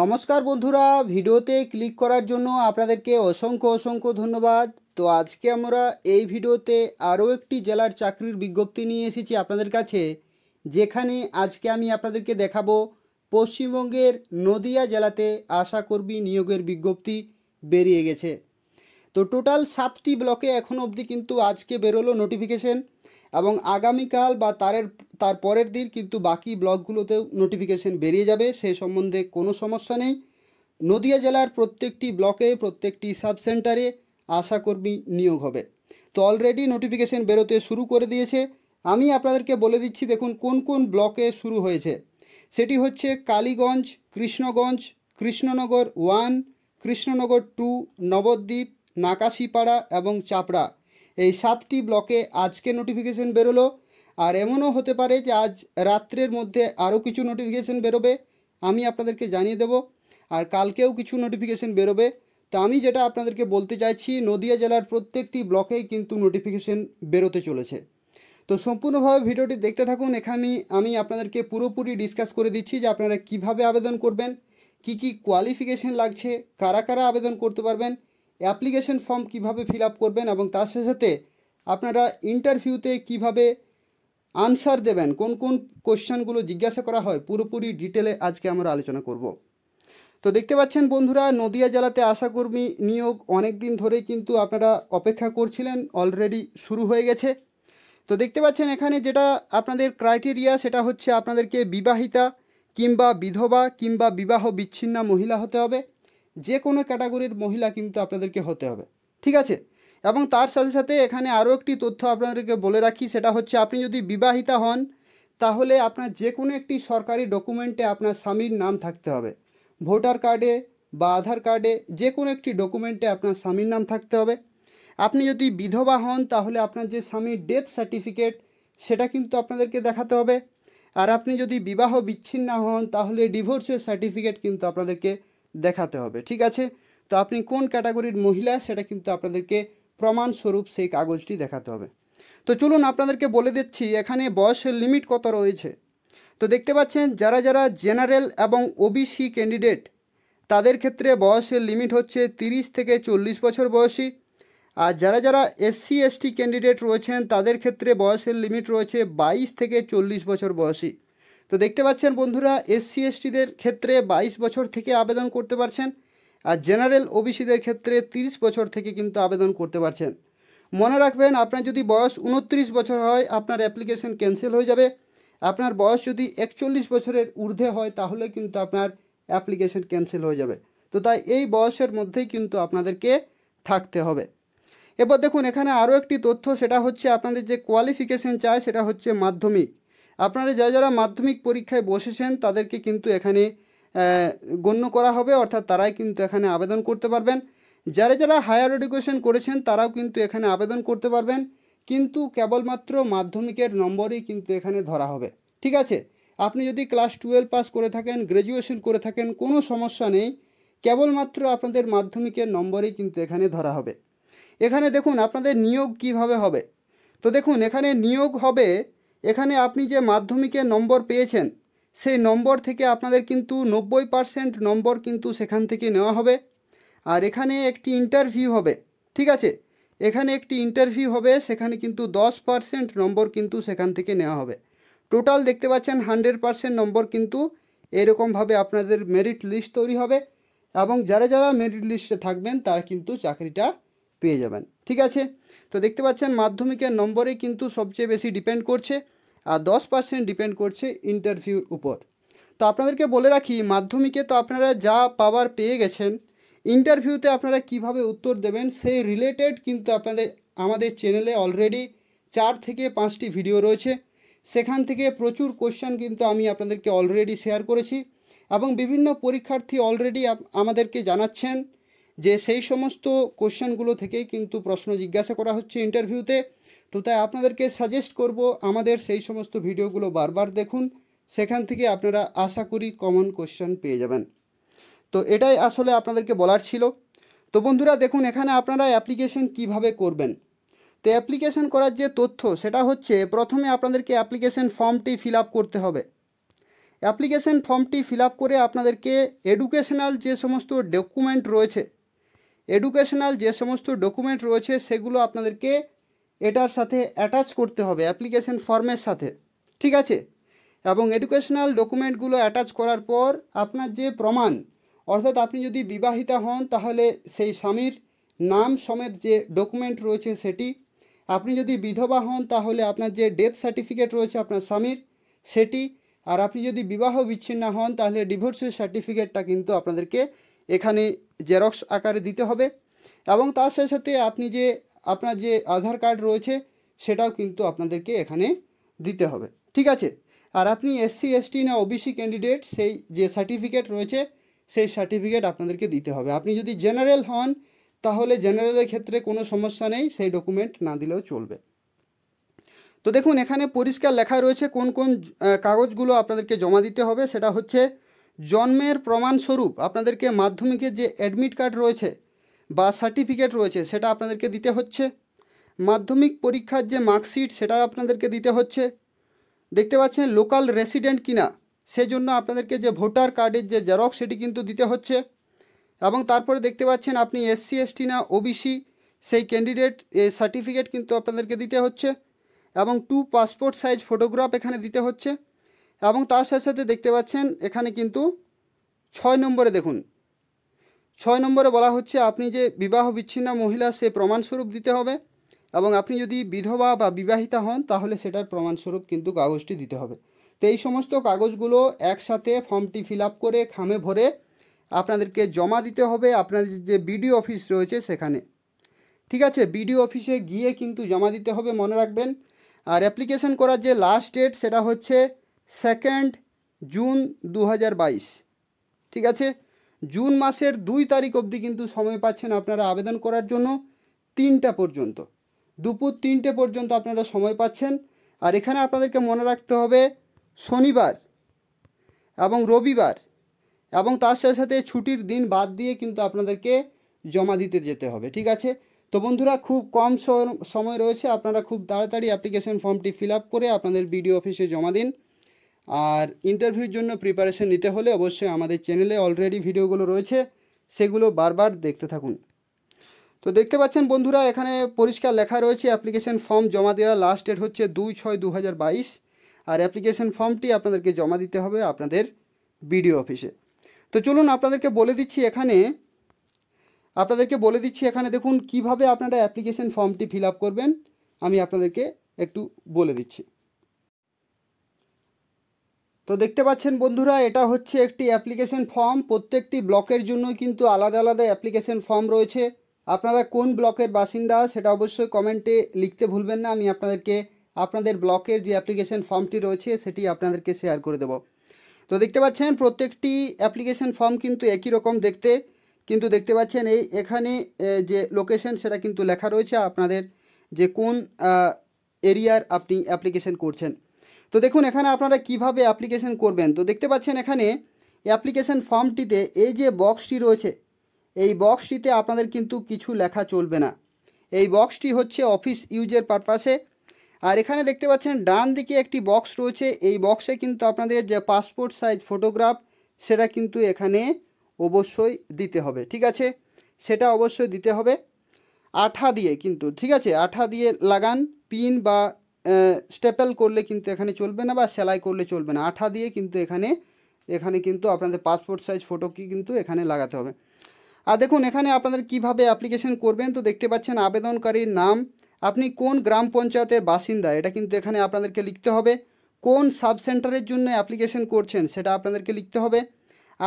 নমস্কার বন্ধুরা ভিডিওতে ক্লিক করার জন্য আপনাদেরকে অসংখ্য অসংখ্য ধন্যবাদ তো আজকে আমরা এই ভিডিওতে আরও একটি জেলার চাকরির বিজ্ঞপ্তি নিয়ে এসেছি আপনাদের কাছে যেখানে আজকে আমি আপনাদেরকে দেখাবো পশ্চিমবঙ্গের নদিয়া জেলাতে আশাকর্মী নিয়োগের বিজ্ঞপ্তি বেরিয়ে গেছে তো টোটাল সাতটি ব্লকে এখন অবধি কিন্তু আজকে বেরোলো নোটিফিকেশন এবং আগামীকাল বা তারের তার পরের দিন কিন্তু বাকি ব্লকগুলোতেও নোটিফিকেশন বেরিয়ে যাবে সে সম্বন্ধে কোনো সমস্যা নেই নদিয়া জেলার প্রত্যেকটি ব্লকে প্রত্যেকটি সাব সেন্টারে আশাকর্মী নিয়োগ হবে তো অলরেডি নোটিফিকেশন বেরোতে শুরু করে দিয়েছে আমি আপনাদেরকে বলে দিচ্ছি দেখুন কোন কোন ব্লকে শুরু হয়েছে সেটি হচ্ছে কালীগঞ্জ কৃষ্ণগঞ্জ কৃষ্ণনগর ওয়ান কৃষ্ণনগর টু নবদ্বীপ নাকাশিপাড়া এবং চাপড়া এই সাতটি ব্লকে আজকে নোটিফিকেশন বেরোলো আর এমনও হতে পারে যে আজ রাত্রের মধ্যে আরও কিছু নোটিফিকেশন বেরোবে আমি আপনাদেরকে জানিয়ে দেব আর কালকেও কিছু নোটিফিকেশন বেরোবে তো আমি যেটা আপনাদেরকে বলতে চাইছি নদিয়া জেলার প্রত্যেকটি ব্লকেই কিন্তু নোটিফিকেশন বেরোতে চলেছে তো সম্পূর্ণভাবে ভিডিওটি দেখতে থাকুন এখানে আমি আপনাদেরকে পুরোপুরি ডিসকাস করে দিচ্ছি যে আপনারা কিভাবে আবেদন করবেন কি কি কোয়ালিফিকেশন লাগছে কারা কারা আবেদন করতে পারবেন অ্যাপ্লিকেশন ফর্ম কিভাবে ফিল করবেন এবং তার সাথে আপনারা ইন্টারভিউতে কিভাবে আনসার দেবেন কোন কোন কোশ্চেনগুলো জিজ্ঞাসা করা হয় পুরোপুরি ডিটেলে আজকে আমরা আলোচনা করব তো দেখতে পাচ্ছেন বন্ধুরা নদিয়া জেলাতে আশাকর্মী নিয়োগ অনেক দিন ধরে কিন্তু আপনারা অপেক্ষা করছিলেন অলরেডি শুরু হয়ে গেছে তো দেখতে পাচ্ছেন এখানে যেটা আপনাদের ক্রাইটেরিয়া সেটা হচ্ছে আপনাদেরকে বিবাহিতা কিংবা বিধবা কিংবা বিবাহ বিচ্ছিন্ন মহিলা হতে হবে যে কোনো ক্যাটাগরির মহিলা কিন্তু আপনাদেরকে হতে হবে ঠিক আছে এবং তার সাথে সাথে এখানে আরও একটি তথ্য আপনাদেরকে বলে রাখি সেটা হচ্ছে আপনি যদি বিবাহিতা হন তাহলে আপনার যে কোনো একটি সরকারি ডকুমেন্টে আপনার স্বামীর নাম থাকতে হবে ভোটার কার্ডে বা আধার কার্ডে যে কোনো একটি ডকুমেন্টে আপনার স্বামীর নাম থাকতে হবে আপনি যদি বিধবা হন তাহলে আপনার যে স্বামীর ডেথ সার্টিফিকেট সেটা কিন্তু আপনাদেরকে দেখাতে হবে আর আপনি যদি বিবাহ বিচ্ছিন্ন হন তাহলে ডিভোর্সের সার্টিফিকেট কিন্তু আপনাদেরকে দেখাতে হবে ঠিক আছে তো আপনি কোন ক্যাটাগরির মহিলা সেটা কিন্তু আপনাদেরকে প্রমাণস্বরূপ সেই কাগজটি দেখাতে হবে তো চলুন আপনাদেরকে বলে দিচ্ছি এখানে বয়সের লিমিট কত রয়েছে তো দেখতে পাচ্ছেন যারা যারা জেনারেল এবং ওবিসি ক্যান্ডিডেট তাদের ক্ষেত্রে বয়সের লিমিট হচ্ছে 30 থেকে চল্লিশ বছর বয়সী আর যারা যারা এসসি এসটি ক্যান্ডিডেট রয়েছেন তাদের ক্ষেত্রে বয়সের লিমিট রয়েছে 22 থেকে চল্লিশ বছর বয়সী তো দেখতে পাচ্ছেন বন্ধুরা এসসি এসটিদের ক্ষেত্রে 22 বছর থেকে আবেদন করতে পারছেন আর জেনারেল ওবিসিদের ক্ষেত্রে 30 বছর থেকে কিন্তু আবেদন করতে পারছেন মনে রাখবেন আপনার যদি বয়স উনত্রিশ বছর হয় আপনার অ্যাপ্লিকেশন ক্যান্সেল হয়ে যাবে আপনার বয়স যদি একচল্লিশ বছরের ঊর্ধ্বে হয় তাহলে কিন্তু আপনার অ্যাপ্লিকেশন ক্যান্সেল হয়ে যাবে তো তাই এই বয়সের মধ্যেই কিন্তু আপনাদেরকে থাকতে হবে এবার দেখুন এখানে আরও একটি তথ্য সেটা হচ্ছে আপনাদের যে কোয়ালিফিকেশন চায় সেটা হচ্ছে মাধ্যমিক আপনারা যারা যারা মাধ্যমিক পরীক্ষায় বসেছেন তাদেরকে কিন্তু এখানে গণ্য করা হবে অর্থাৎ তারাই কিন্তু এখানে আবেদন করতে পারবেন যারা যারা হায়ার এডুকেশন করেছেন তারাও কিন্তু এখানে আবেদন করতে পারবেন কিন্তু কেবলমাত্র মাধ্যমিকের নম্বরই কিন্তু এখানে ধরা হবে ঠিক আছে আপনি যদি ক্লাস টুয়েলভ পাস করে থাকেন গ্র্যাজুয়েশন করে থাকেন কোনো সমস্যা নেই কেবলমাত্র আপনাদের মাধ্যমিকের নম্বরই কিন্তু এখানে ধরা হবে এখানে দেখুন আপনাদের নিয়োগ কিভাবে হবে তো দেখুন এখানে নিয়োগ হবে এখানে আপনি যে মাধ্যমিকের নম্বর পেয়েছেন সেই নম্বর থেকে আপনাদের কিন্তু নব্বই পারসেন্ট নম্বর কিন্তু সেখান থেকে নেওয়া হবে আর এখানে একটি ইন্টারভিউ হবে ঠিক আছে এখানে একটি ইন্টারভিউ হবে সেখানে কিন্তু দশ পারসেন্ট নম্বর কিন্তু সেখান থেকে নেওয়া হবে টোটাল দেখতে পাচ্ছেন হান্ড্রেড পারসেন্ট নম্বর কিন্তু এরকমভাবে আপনাদের মেরিট লিস্ট তৈরি হবে এবং যারা যারা মেরিট লিস্টে থাকবেন তারা কিন্তু চাকরিটা পেয়ে যাবেন ঠিক আছে তো দেখতে পাচ্ছেন মাধ্যমিকের নম্বরে কিন্তু সবচেয়ে বেশি ডিপেন্ড করছে আর দশ পার্সেন্ট ডিপেন্ড করছে ইন্টারভিউর উপর তো আপনাদেরকে বলে রাখি মাধ্যমিকে তো আপনারা যা পাওয়ার পেয়ে গেছেন ইন্টারভিউতে আপনারা কিভাবে উত্তর দেবেন সেই রিলেটেড কিন্তু আপনাদের আমাদের চ্যানেলে অলরেডি চার থেকে পাঁচটি ভিডিও রয়েছে সেখান থেকে প্রচুর কোশ্চেন কিন্তু আমি আপনাদেরকে অলরেডি শেয়ার করেছি এবং বিভিন্ন পরীক্ষার্থী অলরেডি আমাদেরকে জানাচ্ছেন যে সেই সমস্ত কোশ্চেনগুলো থেকেই কিন্তু প্রশ্ন জিজ্ঞাসা করা হচ্ছে ইন্টারভিউতে তো তাই আপনাদেরকে সাজেস্ট করব আমাদের সেই সমস্ত ভিডিওগুলো বারবার দেখুন সেখান থেকে আপনারা আশা করি কমন কোশ্চেন পেয়ে যাবেন তো এটাই আসলে আপনাদেরকে বলার ছিল তো বন্ধুরা দেখুন এখানে আপনারা অ্যাপ্লিকেশন কিভাবে করবেন তো অ্যাপ্লিকেশন করার যে তথ্য সেটা হচ্ছে প্রথমে আপনাদেরকে অ্যাপ্লিকেশন ফর্মটি ফিল করতে হবে অ্যাপ্লিকেশন ফর্মটি ফিল করে আপনাদেরকে এডুকেশনাল যে সমস্ত ডকুমেন্ট রয়েছে এডুকেশনাল যে সমস্ত ডকুমেন্ট রয়েছে সেগুলো আপনাদেরকে এটার সাথে অ্যাটাচ করতে হবে অ্যাপ্লিকেশন ফর্মের সাথে ঠিক আছে এবং এডুকেশনাল ডকুমেন্টগুলো অ্যাটাচ করার পর আপনার যে প্রমাণ অর্থাৎ আপনি যদি বিবাহিতা হন তাহলে সেই স্বামীর নাম সমেত যে ডকুমেন্ট রয়েছে সেটি আপনি যদি বিধবা হন তাহলে আপনার যে ডেথ সার্টিফিকেট রয়েছে আপনার স্বামীর সেটি আর আপনি যদি বিবাহ বিচ্ছিন্ন হন তাহলে ডিভোর্সের সার্টিফিকেটটা কিন্তু আপনাদেরকে এখানে জেরক্স আকারে দিতে হবে এবং তার সাথে সাথে আপনি যে আপনার যে আধার কার্ড রয়েছে সেটাও কিন্তু আপনাদেরকে এখানে দিতে হবে ঠিক আছে আর আপনি এসসি এসটি না ওবিসি ক্যান্ডিডেট সেই যে সার্টিফিকেট রয়েছে সেই সার্টিফিকেট আপনাদেরকে দিতে হবে আপনি যদি জেনারেল হন তাহলে জেনারেলের ক্ষেত্রে কোনো সমস্যা নেই সেই ডকুমেন্ট না দিলেও চলবে তো দেখুন এখানে পরিষ্কার লেখা রয়েছে কোন কোন কাগজগুলো আপনাদেরকে জমা দিতে হবে সেটা হচ্ছে জন্মের প্রমাণস্বরূপ আপনাদেরকে মাধ্যমিকের যে অ্যাডমিট কার্ড রয়েছে বা সার্টিফিকেট রয়েছে সেটা আপনাদেরকে দিতে হচ্ছে মাধ্যমিক পরীক্ষার যে মার্কশিট সেটা আপনাদেরকে দিতে হচ্ছে দেখতে পাচ্ছেন লোকাল রেসিডেন্ট কিনা সেজন্য আপনাদেরকে যে ভোটার কার্ডের যে জেরক্স সেটি কিন্তু দিতে হচ্ছে এবং তারপরে দেখতে পাচ্ছেন আপনি এসসি এসটি না ওবিসি সেই ক্যান্ডিডেট সার্টিফিকেট কিন্তু আপনাদেরকে দিতে হচ্ছে এবং টু পাসপোর্ট সাইজ ফটোগ্রাফ এখানে দিতে হচ্ছে এবং তার সাথে সাথে দেখতে পাচ্ছেন এখানে কিন্তু ছয় নম্বরে দেখুন ছয় নম্বরে বলা হচ্ছে আপনি যে বিবাহ বিচ্ছিন্ন মহিলা সে প্রমাণস্বরূপ দিতে হবে এবং আপনি যদি বিধবা বা বিবাহিতা হন তাহলে সেটার প্রমাণস্বরূপ কিন্তু কাগজটি দিতে হবে তো এই সমস্ত কাগজগুলো একসাথে ফর্মটি ফিল করে খামে ভরে আপনাদেরকে জমা দিতে হবে আপনাদের যে বিডিও অফিস রয়েছে সেখানে ঠিক আছে বিডিও অফিসে গিয়ে কিন্তু জমা দিতে হবে মনে রাখবেন আর অ্যাপ্লিকেশন করার যে লাস্ট ডেট সেটা হচ্ছে সেকেন্ড জুন দু ঠিক আছে জুন মাসের দুই তারিখ অবধি কিন্তু সময় পাচ্ছেন আপনারা আবেদন করার জন্য তিনটা পর্যন্ত দুপুর তিনটে পর্যন্ত আপনারা সময় পাচ্ছেন আর এখানে আপনাদেরকে মনে রাখতে হবে শনিবার এবং রবিবার এবং তার সাথে সাথে ছুটির দিন বাদ দিয়ে কিন্তু আপনাদেরকে জমা দিতে যেতে হবে ঠিক আছে তো বন্ধুরা খুব কম সময় রয়েছে আপনারা খুব তাড়াতাড়ি অ্যাপ্লিকেশন ফর্মটি ফিল আপ করে আপনাদের বিডিও অফিসে জমা দিন আর ইন্টারভিউর জন্য প্রিপারেশন নিতে হলে অবশ্যই আমাদের চ্যানেলে অলরেডি ভিডিওগুলো রয়েছে সেগুলো বারবার দেখতে থাকুন তো দেখতে পাচ্ছেন বন্ধুরা এখানে পরিষ্কার লেখা রয়েছে অ্যাপ্লিকেশন ফর্ম জমা দেওয়া লাস্ট ডেট হচ্ছে দুই ছয় দু আর অ্যাপ্লিকেশন ফর্মটি আপনাদেরকে জমা দিতে হবে আপনাদের বিডিও অফিসে তো চলুন আপনাদেরকে বলে দিচ্ছি এখানে আপনাদেরকে বলে দিচ্ছি এখানে দেখুন কিভাবে আপনারা অ্যাপ্লিকেশন ফর্মটি ফিল করবেন আমি আপনাদেরকে একটু বলে দিচ্ছি তো দেখতে পাচ্ছেন বন্ধুরা এটা হচ্ছে একটি অ্যাপ্লিকেশন ফর্ম প্রত্যেকটি ব্লকের জন্য কিন্তু আলাদা আলাদা অ্যাপ্লিকেশন ফর্ম রয়েছে আপনারা কোন ব্লকের বাসিন্দা সেটা অবশ্যই কমেন্টে লিখতে ভুলবেন না আমি আপনাদেরকে আপনাদের ব্লকের যে অ্যাপ্লিকেশন ফর্মটি রয়েছে সেটি আপনাদেরকে শেয়ার করে দেব তো দেখতে পাচ্ছেন প্রত্যেকটি অ্যাপ্লিকেশন ফর্ম কিন্তু একই রকম দেখতে কিন্তু দেখতে পাচ্ছেন এই এখানে যে লোকেশন সেটা কিন্তু লেখা রয়েছে আপনাদের যে কোন এরিয়ার আপনি অ্যাপ্লিকেশন করছেন তো দেখুন এখানে আপনারা কিভাবে অ্যাপ্লিকেশন করবেন তো দেখতে পাচ্ছেন এখানে অ্যাপ্লিকেশন ফর্মটিতে এই যে বক্সটি রয়েছে এই বক্সটিতে আপনাদের কিন্তু কিছু লেখা চলবে না এই বক্সটি হচ্ছে অফিস ইউজের পারপাসে আর এখানে দেখতে পাচ্ছেন ডান দিকে একটি বক্স রয়েছে এই বক্সে কিন্তু আপনাদের যে পাসপোর্ট সাইজ ফটোগ্রাফ সেটা কিন্তু এখানে অবশ্যই দিতে হবে ঠিক আছে সেটা অবশ্যই দিতে হবে আঠা দিয়ে কিন্তু ঠিক আছে আঠা দিয়ে লাগান পিন বা স্টেপেল করলে কিন্তু এখানে চলবে না বা সেলাই করলে চলবে না আঠা দিয়ে কিন্তু এখানে এখানে কিন্তু আপনাদের পাসপোর্ট সাইজ ফটো কি কিন্তু এখানে লাগাতে হবে আর দেখুন এখানে আপনাদের কিভাবে অ্যাপ্লিকেশন করবেন তো দেখতে পাচ্ছেন আবেদনকারীর নাম আপনি কোন গ্রাম পঞ্চায়েতের বাসিন্দা এটা কিন্তু এখানে আপনাদেরকে লিখতে হবে কোন সাব সেন্টারের জন্য অ্যাপ্লিকেশন করছেন সেটা আপনাদেরকে লিখতে হবে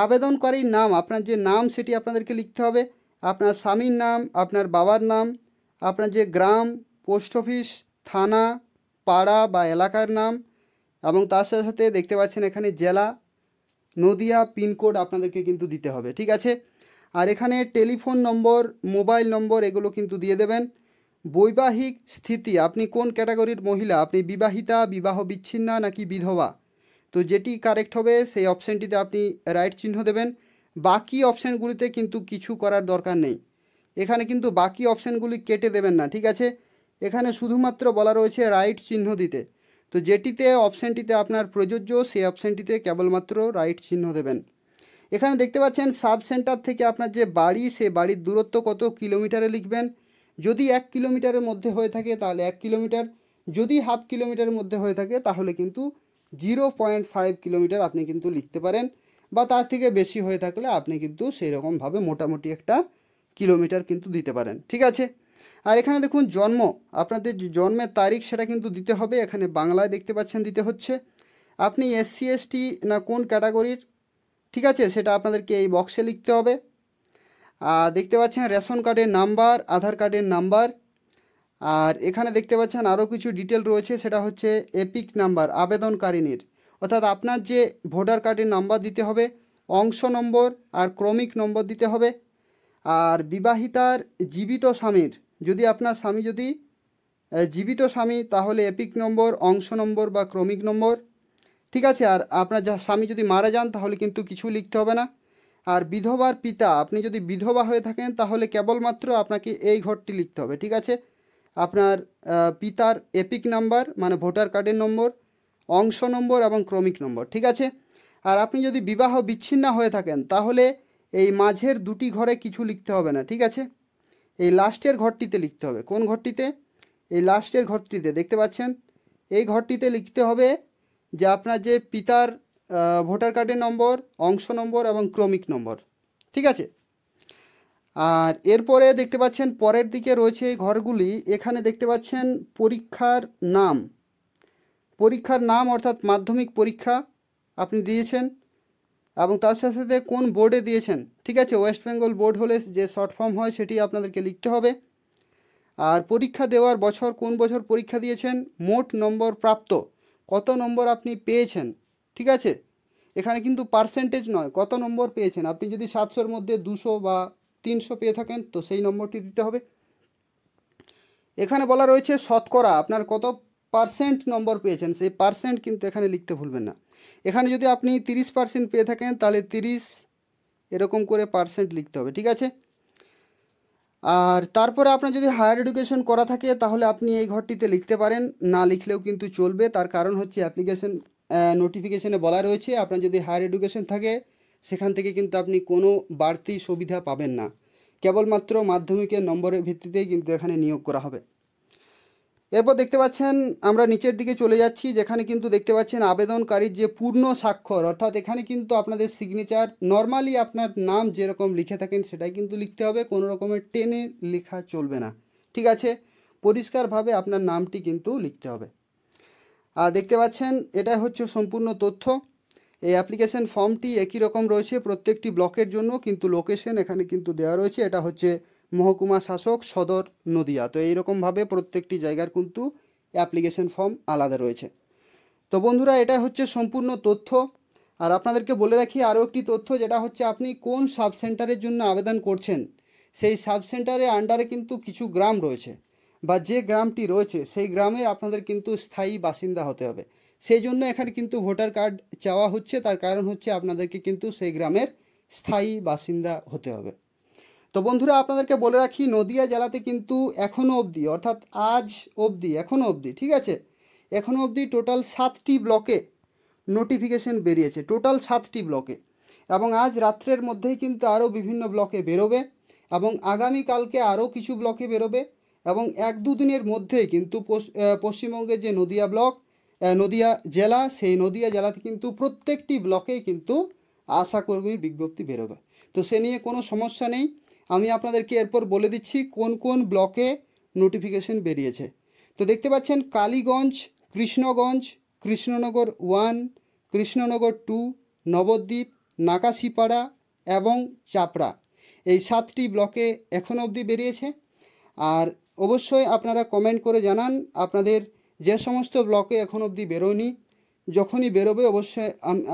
আবেদনকারীর নাম আপনার যে নাম সেটি আপনাদেরকে লিখতে হবে আপনার স্বামীর নাম আপনার বাবার নাম আপনার যে গ্রাম পোস্ট অফিস থানা পাড়া বা এলাকার নাম এবং তার সাথে সাথে দেখতে পাচ্ছেন এখানে জেলা নদিয়া পিনকোড আপনাদেরকে কিন্তু দিতে হবে ঠিক আছে আর এখানে টেলিফোন নম্বর মোবাইল নম্বর এগুলো কিন্তু দিয়ে দেবেন বৈবাহিক স্থিতি আপনি কোন ক্যাটাগরির মহিলা আপনি বিবাহিতা বিবাহ বিচ্ছিন্না নাকি বিধবা তো যেটি কারেক্ট হবে সেই অপশানটিতে আপনি রাইট চিহ্ন দেবেন বাকি অপশানগুলিতে কিন্তু কিছু করার দরকার নেই এখানে কিন্তু বাকি অপশানগুলি কেটে দেবেন না ঠিক আছে এখানে শুধুমাত্র বলা রয়েছে রাইট চিহ্ন দিতে তো যেটিতে অপশানটিতে আপনার প্রযোজ্য সেই অপশানটিতে কেবলমাত্র রাইট চিহ্ন দেবেন এখানে দেখতে পাচ্ছেন সাব সেন্টার থেকে আপনার যে বাড়ি সে বাড়ির দূরত্ব কত কিলোমিটারে লিখবেন যদি এক কিলোমিটারের মধ্যে হয়ে থাকে তাহলে এক কিলোমিটার যদি হাফ কিলোমিটারের মধ্যে হয়ে থাকে তাহলে কিন্তু জিরো পয়েন্ট ফাইভ কিলোমিটার আপনি কিন্তু লিখতে পারেন বা তার থেকে বেশি হয়ে থাকলে আপনি কিন্তু সেই রকমভাবে মোটামুটি একটা কিলোমিটার কিন্তু দিতে পারেন ঠিক আছে আর এখানে দেখুন জন্ম আপনাদের জন্মের তারিখ সেটা কিন্তু দিতে হবে এখানে বাংলায় দেখতে পাচ্ছেন দিতে হচ্ছে আপনি এসসি এসটি না কোন ক্যাটাগরির ঠিক আছে সেটা আপনাদেরকে এই বক্সে লিখতে হবে আর দেখতে পাচ্ছেন রেশন কার্ডের নাম্বার আধার কার্ডের নাম্বার আর এখানে দেখতে পাচ্ছেন আরও কিছু ডিটেল রয়েছে সেটা হচ্ছে এপিক নাম্বার আবেদনকারিনীর অর্থাৎ আপনার যে ভোটার কার্ডের নাম্বার দিতে হবে অংশ নম্বর আর ক্রমিক নম্বর দিতে হবে আর বিবাহিতার জীবিত স্বামীর যদি আপনার স্বামী যদি জীবিত স্বামী তাহলে এপিক নম্বর অংশ নম্বর বা ক্রমিক নম্বর ঠিক আছে আর আপনার যা স্বামী যদি মারা যান তাহলে কিন্তু কিছু লিখতে হবে না আর বিধবার পিতা আপনি যদি বিধবা হয়ে থাকেন তাহলে কেবলমাত্র আপনাকে এই ঘরটি লিখতে হবে ঠিক আছে আপনার পিতার এপিক নাম্বার মানে ভোটার কার্ডের নম্বর অংশ নম্বর এবং ক্রমিক নম্বর ঠিক আছে আর আপনি যদি বিবাহ বিচ্ছিন্ন হয়ে থাকেন তাহলে এই মাঝের দুটি ঘরে কিছু লিখতে হবে না ঠিক আছে এই লাস্টের ঘরটিতে লিখতে হবে কোন ঘরটিতে এই লাস্টের ঘরটিতে দেখতে পাচ্ছেন এই ঘরটিতে লিখতে হবে যে আপনার যে পিতার ভোটার কার্ডের নম্বর অংশ নম্বর এবং ক্রমিক নম্বর ঠিক আছে আর এরপরে দেখতে পাচ্ছেন পরের দিকে রয়েছে এই ঘরগুলি এখানে দেখতে পাচ্ছেন পরীক্ষার নাম পরীক্ষার নাম অর্থাৎ মাধ্যমিক পরীক্ষা আপনি দিয়েছেন এবং তার সাথে সাথে কোন বোর্ডে দিয়েছেন ঠিক আছে ওয়েস্ট বেঙ্গল বোর্ড হলে যে শর্ট ফর্ম হয় সেটি আপনাদেরকে লিখতে হবে আর পরীক্ষা দেওয়ার বছর কোন বছর পরীক্ষা দিয়েছেন মোট নম্বর প্রাপ্ত কত নম্বর আপনি পেয়েছেন ঠিক আছে এখানে কিন্তু পার্সেন্টেজ নয় কত নম্বর পেয়েছেন আপনি যদি সাতশোর মধ্যে দুশো বা তিনশো পেয়ে থাকেন তো সেই নম্বরটি দিতে হবে এখানে বলা রয়েছে শতকরা আপনার কত পার্সেন্ট নম্বর পেয়েছেন সেই পার্সেন্ট কিন্তু এখানে লিখতে ভুলবেন না এখানে যদি আপনি তিরিশ পার্সেন্ট পেয়ে থাকেন তাহলে তিরিশ এরকম করে পার্সেন্ট লিখতে হবে ঠিক আছে আর তারপরে আপনার যদি হায়ার এডুকেশন করা থাকে তাহলে আপনি এই ঘরটিতে লিখতে পারেন না লিখলেও কিন্তু চলবে তার কারণ হচ্ছে অ্যাপ্লিকেশন নোটিফিকেশনে বলা রয়েছে আপনার যদি হায়ার এডুকেশন থাকে সেখান থেকে কিন্তু আপনি কোনো বাড়তি সুবিধা পাবেন না কেবলমাত্র মাধ্যমিকের নম্বরের ভিত্তিতেই কিন্তু এখানে নিয়োগ করা হবে এরপর দেখতে পাচ্ছেন আমরা নিচের দিকে চলে যাচ্ছি যেখানে কিন্তু দেখতে পাচ্ছেন আবেদনকারীর যে পূর্ণ স্বাক্ষর অর্থাৎ এখানে কিন্তু আপনাদের সিগনেচার নর্মালি আপনার নাম যেরকম লিখে থাকেন সেটাই কিন্তু লিখতে হবে কোনো রকমের টেনে লেখা চলবে না ঠিক আছে পরিষ্কারভাবে আপনার নামটি কিন্তু লিখতে হবে আর দেখতে পাচ্ছেন এটা হচ্ছে সম্পূর্ণ তথ্য এই অ্যাপ্লিকেশন ফর্মটি একই রকম রয়েছে প্রত্যেকটি ব্লকের জন্য কিন্তু লোকেশন এখানে কিন্তু দেওয়া রয়েছে এটা হচ্ছে মহকুমা শাসক সদর নদিয়া তো এইরকমভাবে প্রত্যেকটি জায়গার কিন্তু অ্যাপ্লিকেশন ফর্ম আলাদা রয়েছে তো বন্ধুরা এটা হচ্ছে সম্পূর্ণ তথ্য আর আপনাদেরকে বলে রাখি আরও একটি তথ্য যেটা হচ্ছে আপনি কোন সাব সেন্টারের জন্য আবেদন করছেন সেই সাব সেন্টারের আন্ডারে কিন্তু কিছু গ্রাম রয়েছে বা যে গ্রামটি রয়েছে সেই গ্রামের আপনাদের কিন্তু স্থায়ী বাসিন্দা হতে হবে সেই জন্য এখানে কিন্তু ভোটার কার্ড চাওয়া হচ্ছে তার কারণ হচ্ছে আপনাদেরকে কিন্তু সেই গ্রামের স্থায়ী বাসিন্দা হতে হবে তো বন্ধুরা আপনাদেরকে বলে রাখি নদিয়া জেলাতে কিন্তু এখনও অবধি অর্থাৎ আজ অবধি এখনও অবধি ঠিক আছে এখনও অবধি টোটাল সাতটি ব্লকে নোটিফিকেশন বেরিয়েছে টোটাল সাতটি ব্লকে এবং আজ রাত্রের মধ্যেই কিন্তু আরও বিভিন্ন ব্লকে বেরোবে এবং আগামীকালকে আরও কিছু ব্লকে বেরোবে এবং এক দুদিনের মধ্যেই কিন্তু পশ্চিমবঙ্গের যে নদিয়া ব্লক নদিয়া জেলা সেই নদিয়া জেলাতে কিন্তু প্রত্যেকটি ব্লকেই কিন্তু আশাকর্মীর বিজ্ঞপ্তি বেরোবে তো সে নিয়ে কোনো সমস্যা নেই আমি আপনাদেরকে এরপর বলে দিচ্ছি কোন কোন ব্লকে নোটিফিকেশন বেরিয়েছে তো দেখতে পাচ্ছেন কালীগঞ্জ কৃষ্ণগঞ্জ কৃষ্ণনগর ওয়ান কৃষ্ণনগর টু নবদ্বীপ নাকাশিপাড়া এবং চাপড়া এই সাতটি ব্লকে এখনও অবধি বেরিয়েছে আর অবশ্যই আপনারা কমেন্ট করে জানান আপনাদের যে সমস্ত ব্লকে এখন অবধি বেরোয়নি যখনই বেরোবে অবশ্যই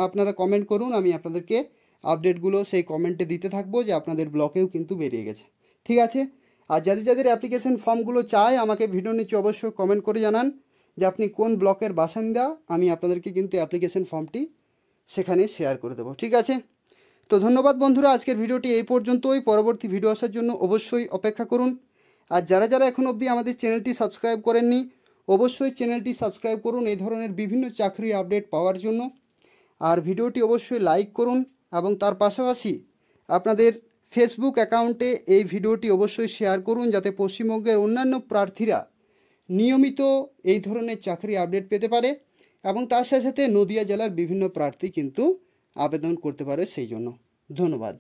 আপনারা কমেন্ট করুন আমি আপনাদেরকে আপডেটগুলো সেই কমেন্টে দিতে থাকবো যে আপনাদের ব্লকেও কিন্তু বেরিয়ে গেছে ঠিক আছে আর যাদের যাদের অ্যাপ্লিকেশন ফর্মগুলো চায় আমাকে ভিডিও নিচে অবশ্যই কমেন্ট করে জানান যে আপনি কোন ব্লকের বাসিন্দা আমি আপনাদেরকে কিন্তু অ্যাপ্লিকেশন ফর্মটি সেখানে শেয়ার করে দেবো ঠিক আছে তো ধন্যবাদ বন্ধুরা আজকের ভিডিওটি এই পর্যন্তই পরবর্তী ভিডিও আসার জন্য অবশ্যই অপেক্ষা করুন আর যারা যারা এখন অবধি আমাদের চ্যানেলটি সাবস্ক্রাইব করেননি অবশ্যই চ্যানেলটি সাবস্ক্রাইব করুন এই ধরনের বিভিন্ন চাকরি আপডেট পাওয়ার জন্য আর ভিডিওটি অবশ্যই লাইক করুন এবং তার পাশাপাশি আপনাদের ফেসবুক অ্যাকাউন্টে এই ভিডিওটি অবশ্যই শেয়ার করুন যাতে পশ্চিমবঙ্গের অন্যান্য প্রার্থীরা নিয়মিত এই ধরনের চাকরি আপডেট পেতে পারে এবং তার সাথে সাথে নদিয়া জেলার বিভিন্ন প্রার্থী কিন্তু আবেদন করতে পারে সেই জন্য ধন্যবাদ